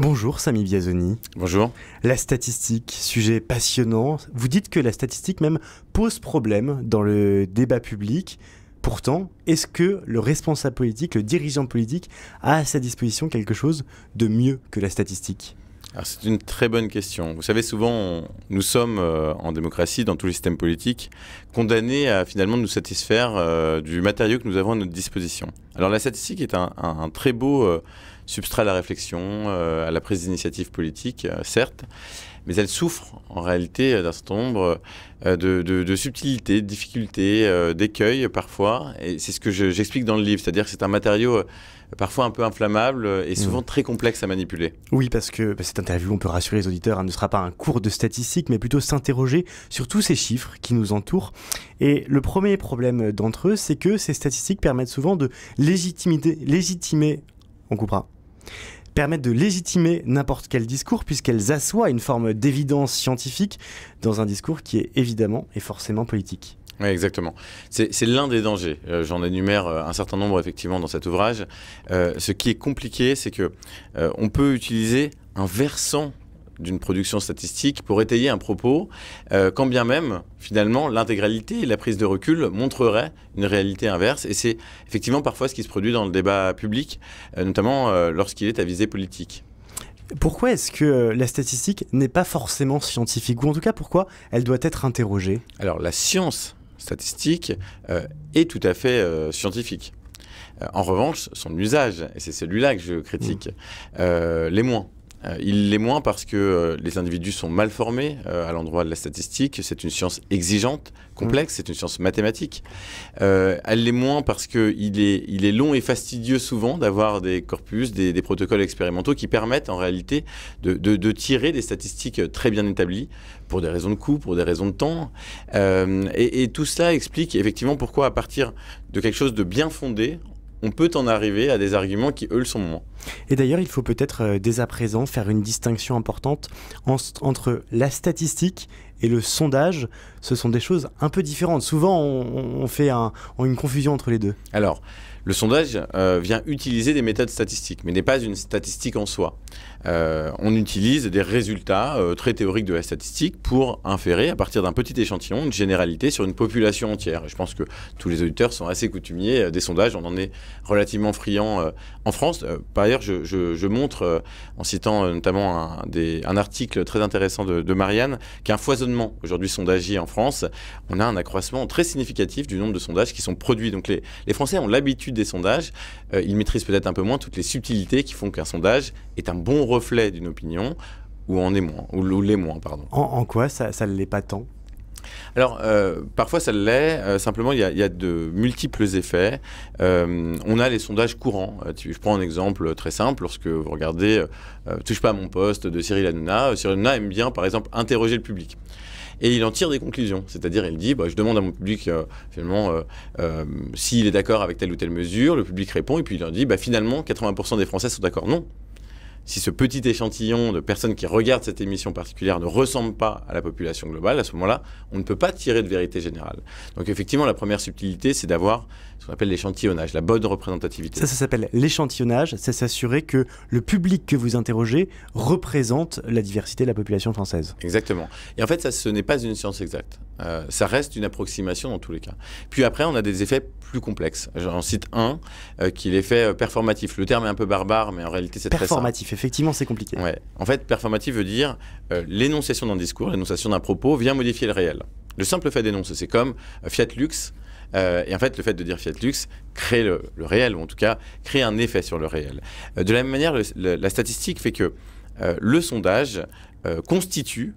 Bonjour Samy Biazoni. Bonjour. La statistique, sujet passionnant. Vous dites que la statistique même pose problème dans le débat public. Pourtant, est-ce que le responsable politique, le dirigeant politique, a à sa disposition quelque chose de mieux que la statistique ah, c'est une très bonne question. Vous savez, souvent, nous sommes euh, en démocratie, dans tous les systèmes politiques, condamnés à finalement nous satisfaire euh, du matériau que nous avons à notre disposition. Alors la statistique est un, très beau... Euh, substrat à la réflexion, euh, à la prise d'initiative politique, euh, certes, mais elle souffre en réalité d'un certain nombre euh, de, de, subtilités, de difficultés, d'écueils parfois. Et c'est ce que j'explique dans le livre, c'est-à-dire que c'est un matériau parfois un peu inflammable et mmh. souvent très complexe à manipuler. Oui, parce que bah, cette interview, on peut rassurer les auditeurs, hein, ne sera pas un cours de statistiques, mais plutôt s'interroger sur tous ces chiffres qui nous entourent. Et le premier problème d'entre eux, c'est que ces statistiques permettent souvent de légitimer, légitimer on coupera permettent de légitimer n'importe quel discours puisqu'elles assoient une forme d'évidence scientifique dans un discours qui est évidemment et forcément politique. exactement. C'est l'un des dangers. Euh, j'en énumère euh, un certain nombre effectivement dans cet ouvrage. Euh, ce qui est compliqué, c'est que on peut utiliser un versant d'une production statistique pour étayer un propos, euh, quand bien même, finalement, l'intégralité et la prise de recul montreraient une réalité inverse. Et c'est effectivement parfois ce qui se produit dans le débat public, euh, notamment euh, lorsqu'il est à visée politique. Pourquoi est-ce que la statistique n'est pas forcément scientifique Ou en tout cas, pourquoi elle doit être interrogée Alors, la science statistique est tout à fait scientifique. en revanche, son usage, et c'est celui-là que je critique, mmh. les moins. Euh, il l'est moins parce que euh, les individus sont mal formés euh, à l'endroit de la statistique. C'est une science exigeante, complexe, mmh. c'est une science mathématique. elle l'est moins parce qu'il est, long et fastidieux souvent d'avoir des corpus, des, protocoles expérimentaux qui permettent en réalité de, tirer des statistiques très bien établies pour des raisons de coût, pour des raisons de temps. et, et tout cela explique effectivement pourquoi à partir de quelque chose de bien fondé, on peut en arriver à des arguments qui, eux, le sont moins. Et d'ailleurs, il faut peut-être euh, dès à présent faire une distinction importante entre la statistique et le sondage. Ce sont des choses un peu différentes. Souvent, on, fait une confusion entre les deux. Alors, le sondage euh, vient utiliser des méthodes statistiques, mais n'est pas une statistique en soi. Euh, on utilise des résultats euh, très théoriques de la statistique pour inférer à partir d'un petit échantillon une généralité sur une population entière. je pense que tous les auditeurs sont assez coutumiers des sondages, on en est relativement friand en France. par ailleurs, je, montre, en citant notamment un, des, un, article très intéressant de, Marianne, qu'un foisonnement aujourd'hui sondagier en France, on a un accroissement très significatif du nombre de sondages qui sont produits. Donc les, les Français ont l'habitude des sondages, euh, ils maîtrisent peut-être un peu moins toutes les subtilités qui font qu'un sondage est un bon reflet d'une opinion ou en est moins, ou, l'est moins, pardon. En, quoi ça ne l'est pas tant alors, euh, parfois ça l'est, euh, simplement il y, a, de multiples effets. on a les sondages courants. je prends un exemple très simple, lorsque vous regardez Touche pas à mon poste de Cyril Hanouna, Cyril Hanouna aime bien par exemple interroger le public et il en tire des conclusions. C'est-à-dire, il dit, bah, je demande à mon public euh, finalement euh, euh, s'il est d'accord avec telle ou telle mesure, le public répond, et puis il leur dit, bah, finalement, 80% des Français sont d'accord. Non, si ce petit échantillon de personnes qui regardent cette émission particulière ne ressemble pas à la population globale, à ce moment-là, on ne peut pas tirer de vérité générale. Donc effectivement, la première subtilité, c'est d'avoir ce qu'on appelle l'échantillonnage, la bonne représentativité. Ça, ça s'appelle l'échantillonnage, c'est s'assurer que le public que vous interrogez représente la diversité de la population française. Exactement. Et en fait, ça, ce n'est pas une science exacte. Euh, ça reste une approximation dans tous les cas. Puis après, on a des effets plus complexes. J'en cite un, euh, qui est l'effet euh, performatif. Le terme est un peu barbare, mais en réalité, c'est très Performatif, effectivement, c'est compliqué. Ouais. En fait, performatif veut dire l'énonciation d'un discours, l'énonciation d'un propos vient modifier le réel. Le simple fait d'énoncer, c'est comme Fiat Lux. et en fait, le fait de dire Fiat Lux crée le, réel, ou en tout cas crée un effet sur le réel. de la même manière, la statistique fait que le sondage constitue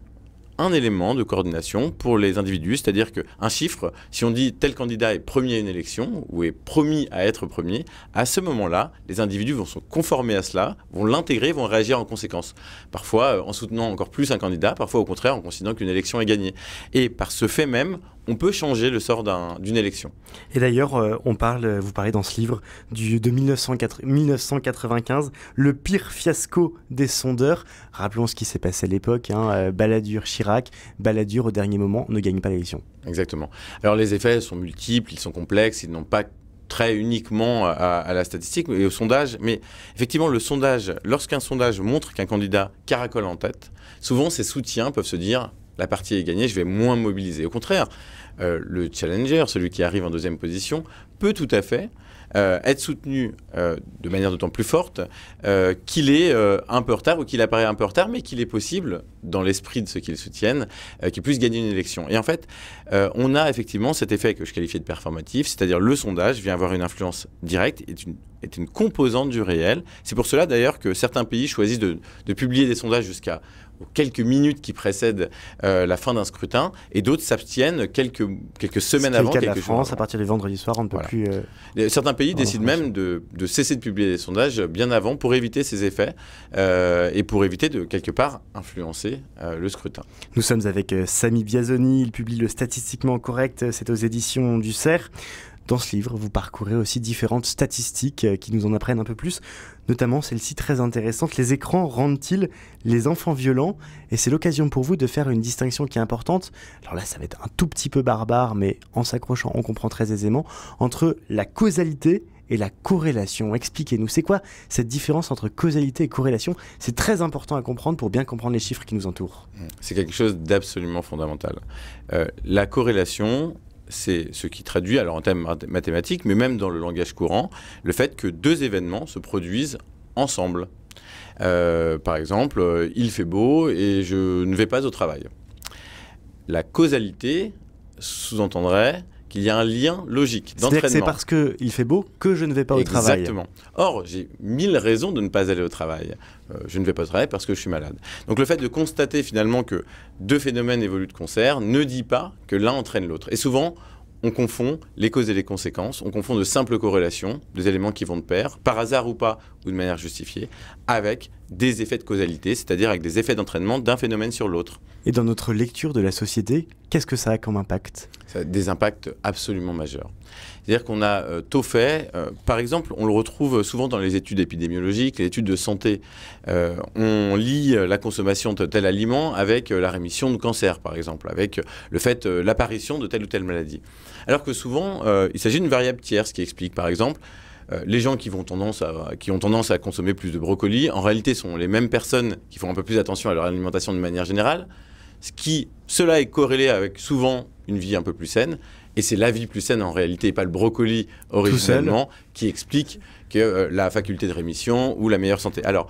un élément de coordination pour les individus, c'est-à-dire qu'un chiffre, si on dit tel candidat est premier à une élection ou est promis à être premier, à ce moment-là, les individus vont se conformer à cela, vont l'intégrer, vont réagir en conséquence. Parfois euh, en soutenant encore plus un candidat, parfois au contraire en considérant qu'une élection est gagnée. Et par ce fait même, on peut changer le sort d'une élection. Et d'ailleurs, euh, on parle, euh, vous parlez dans ce livre du, de 1995, le pire fiasco des sondeurs. Rappelons ce qui s'est passé à l'époque, hein, euh, Balladur Chirac, Balladur au dernier moment ne gagne pas l'élection. Exactement. Alors les effets sont multiples, ils sont complexes, ils n'ont pas trait uniquement à, la statistique et au sondage, mais effectivement le sondage, lorsqu'un sondage montre qu'un candidat caracole en tête, souvent ses soutiens peuvent se dire la partie est gagnée, je vais moins mobiliser. Au contraire, euh, le challenger, celui qui arrive en deuxième position, peut tout à fait euh, être soutenu euh, de manière d'autant plus forte qu'il est un peu en retard ou qu'il apparaît un peu en retard, mais qu'il est possible, dans l'esprit de ceux qui le soutiennent, qu'il puisse gagner une élection. Et en fait, on a effectivement cet effet que je qualifiais de performatif, c'est-à-dire le sondage vient avoir une influence directe, est une, est une composante du réel. C'est pour cela d'ailleurs que certains pays choisissent de publier des sondages jusqu'à quelques minutes qui précèdent euh, la fin d'un scrutin, et d'autres s'abstiennent quelques, quelques semaines avant. la France, à partir du vendredi soir, on ne peut plus. Euh, certains pays décident même de, de, cesser de publier des sondages bien avant pour éviter ces effets euh, et pour éviter de quelque part influencer le scrutin. Nous sommes avec Samy Biazoni, il publie le Statistiquement Correct, c'est aux éditions du CERF. Dans ce livre, vous parcourez aussi différentes statistiques euh, qui nous en apprennent un peu plus, notamment celle-ci très intéressante. Les écrans rendent-ils les enfants violents Et c'est l'occasion pour vous de faire une distinction qui est importante. Alors là, ça va être un tout petit peu barbare, mais en s'accrochant, on comprend très aisément, entre la causalité et la corrélation. Expliquez-nous, c'est quoi cette différence entre causalité et corrélation C'est très important à comprendre pour bien comprendre les chiffres qui nous entourent. Mmh. C'est quelque chose d'absolument fondamental. Euh, la corrélation, c'est ce qui traduit, alors en termes mathématiques, mais même dans le langage courant, le fait que deux événements se produisent ensemble. Euh, par exemple, euh, il fait beau et je ne vais pas au travail. La causalité sous-entendrait qu'il y a un lien logique d'entraînement. C'est parce qu'il fait beau que je ne vais pas au travail. Exactement. Or, j'ai mille raisons de ne pas aller au travail. Euh, je ne vais pas au travail parce que je suis malade. Donc le fait de constater finalement que deux phénomènes évoluent de concert ne dit pas que l'un entraîne l'autre. Et souvent, on confond les causes et les conséquences, on confond de simples corrélations, des éléments qui vont de pair, par hasard ou pas, ou de manière justifiée, avec des effets de causalité, c'est-à-dire avec des effets d'entraînement d'un phénomène sur l'autre. Et dans notre lecture de la société, qu'est-ce que ça a comme impact Ça a des impacts absolument majeurs. C'est-à-dire qu'on a euh, tôt fait, euh, par exemple, on le retrouve souvent dans les études épidémiologiques, les études de santé. Euh, on lie la consommation de tel aliment avec la rémission de cancer, par exemple, avec le fait, l'apparition de telle ou telle maladie. Alors que souvent, il s'agit d'une variable tierce qui explique, par exemple, les gens qui, qui ont tendance à consommer plus de brocolis, en réalité, sont les mêmes personnes qui font un peu plus attention à leur alimentation de manière générale. Ce qui, cela est corrélé avec souvent une vie un peu plus saine. Et c'est la vie plus saine en réalité, et pas le brocoli originellement, qui explique que euh, la faculté de rémission ou la meilleure santé. Alors,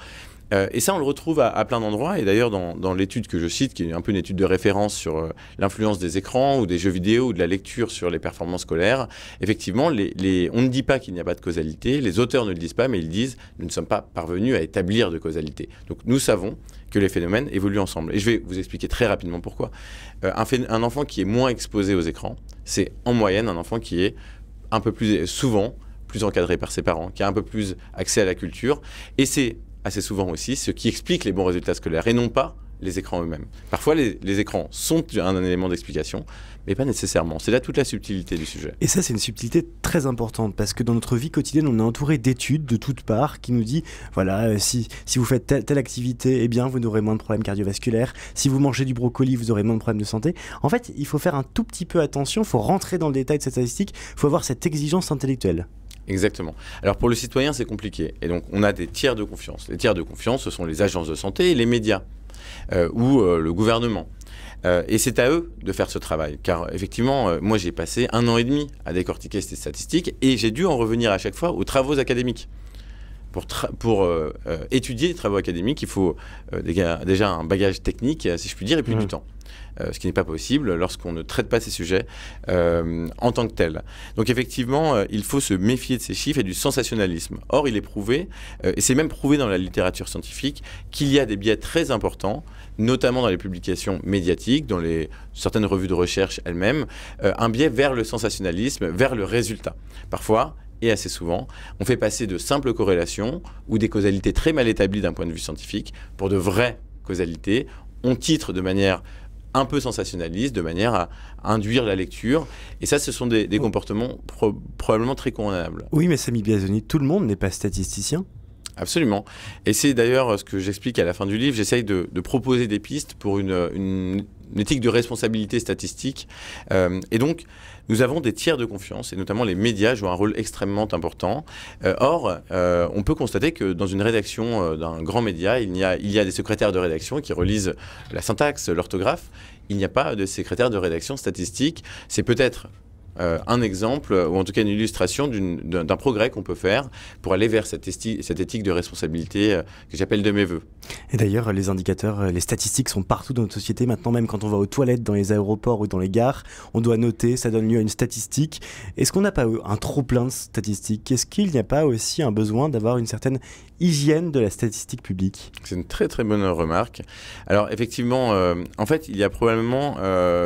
euh, et ça, on le retrouve à, plein d'endroits. Et d'ailleurs, dans, l'étude que je cite, qui est un peu une étude de référence sur euh, l'influence des écrans ou des jeux vidéo ou de la lecture sur les performances scolaires, effectivement, les, on ne dit pas qu'il n'y a pas de causalité. Les auteurs ne le disent pas, mais ils disent nous ne sommes pas parvenus à établir de causalité. Donc, nous savons que les phénomènes évoluent ensemble. Et je vais vous expliquer très rapidement pourquoi. un enfant qui est moins exposé aux écrans, c'est en moyenne un enfant qui est un peu plus souvent plus encadré par ses parents, qui a un peu plus accès à la culture. Et c'est assez souvent aussi ce qui explique les bons résultats scolaires et non pas les écrans eux-mêmes. Parfois, les, écrans sont un, élément d'explication, mais pas nécessairement. C'est là toute la subtilité du sujet. Et ça, c'est une subtilité très importante, parce que dans notre vie quotidienne, on est entouré d'études de toutes parts qui nous dit, voilà, euh, si, si vous faites telle, activité, eh bien, vous n'aurez moins de problèmes cardiovasculaires. Si vous mangez du brocoli, vous aurez moins de problèmes de santé. En fait, il faut faire un tout petit peu attention, il faut rentrer dans le détail de cette statistique, il faut avoir cette exigence intellectuelle. Exactement. Alors pour le citoyen, c'est compliqué. Et donc on a des tiers de confiance. Les tiers de confiance, ce sont les agences de santé et les médias. Euh, ou euh, le gouvernement. Euh, et c'est à eux de faire ce travail. Car effectivement, moi j'ai passé un an et demi à décortiquer ces statistiques et j'ai dû en revenir à chaque fois aux travaux académiques pour, euh, euh, étudier les travaux académiques, il faut euh, déjà un bagage technique, si je puis dire, et puis du mmh. temps. ce qui n'est pas possible lorsqu'on ne traite pas ces sujets en tant que tels. Donc effectivement, il faut se méfier de ces chiffres et du sensationnalisme. Or, il est prouvé, et c'est même prouvé dans la littérature scientifique, qu'il y a des biais très importants notamment dans les publications médiatiques, dans les, certaines revues de recherche elles-mêmes, un biais vers le sensationnalisme, vers le résultat. Parfois, et assez souvent, on fait passer de simples corrélations ou des causalités très mal établies d'un point de vue scientifique pour de vraies causalités. On titre de manière un peu sensationnaliste, de manière à induire la lecture. Et ça, ce sont des, oh. comportements probablement très condamnables. Oui, mais Samy Biazoni, tout le monde n'est pas statisticien. Absolument. Et c'est d'ailleurs ce que j'explique à la fin du livre. J'essaye de, proposer des pistes pour une une éthique de responsabilité statistique. Euh, et donc, nous avons des tiers de confiance, et notamment les médias jouent un rôle extrêmement important. Euh, or, euh, on peut constater que dans une rédaction d'un grand média, il y, a, il y a des secrétaires de rédaction qui relisent la syntaxe, l'orthographe. Il n'y a pas de secrétaire de rédaction statistique. C'est peut-être euh, un exemple, ou en tout cas une illustration d'un progrès qu'on peut faire pour aller vers cette, cette éthique de responsabilité euh, que j'appelle de mes voeux. Et d'ailleurs, les indicateurs, euh, les statistiques sont partout dans notre société. Maintenant, même quand on va aux toilettes dans les aéroports ou dans les gares, on doit noter, ça donne lieu à une statistique. Est-ce qu'on n'a pas un trop-plein de statistiques Est-ce qu'il n'y a pas aussi un besoin d'avoir une certaine hygiène de la statistique publique C'est une très très bonne remarque. Alors effectivement, en fait, il y a probablement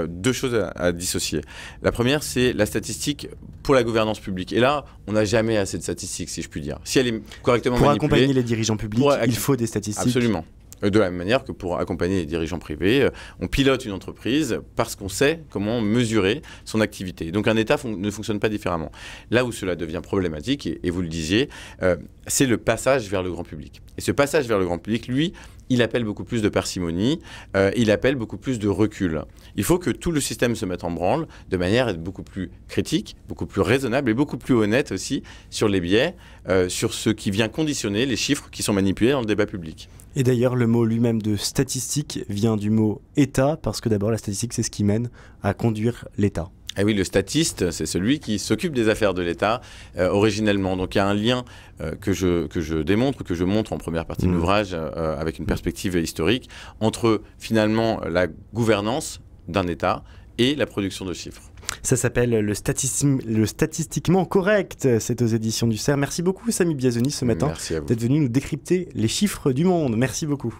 deux choses à dissocier. La première, c'est la statistique pour la gouvernance publique. Et là, on n'a jamais assez de statistiques, si je puis dire. Si elle est correctement pour accompagner les dirigeants publics, il faut des statistiques. Absolument. De la même manière que pour accompagner les dirigeants privés, euh, on pilote une entreprise parce qu'on sait comment mesurer son activité. Donc un État ne fonctionne pas différemment. Là où cela devient problématique, et, vous le disiez, euh, c'est le passage vers le grand public. Et ce passage vers le grand public, lui, il appelle beaucoup plus de parcimonie, euh, il appelle beaucoup plus de recul. Il faut que tout le système se mette en branle de manière à être beaucoup plus critique, beaucoup plus raisonnable et beaucoup plus honnête aussi sur les biais, euh, sur ce qui vient conditionner les chiffres qui sont manipulés dans le débat public. Et d'ailleurs, le mot lui-même de statistique vient du mot État, parce que d'abord la statistique, c'est ce qui mène à conduire l'État. Ah oui, le statiste, c'est celui qui s'occupe des affaires de l'État euh, originellement. Donc il y a un lien euh, que, je, que je démontre, que je montre en première partie de mmh. l'ouvrage, euh, avec une perspective historique, entre finalement la gouvernance d'un État et la production de chiffres. Ça s'appelle le, le, Statistiquement Correct. C'est aux éditions du CERF. Merci beaucoup, Samy Biazoni, ce matin, d'être venu nous décrypter les chiffres du monde. Merci beaucoup.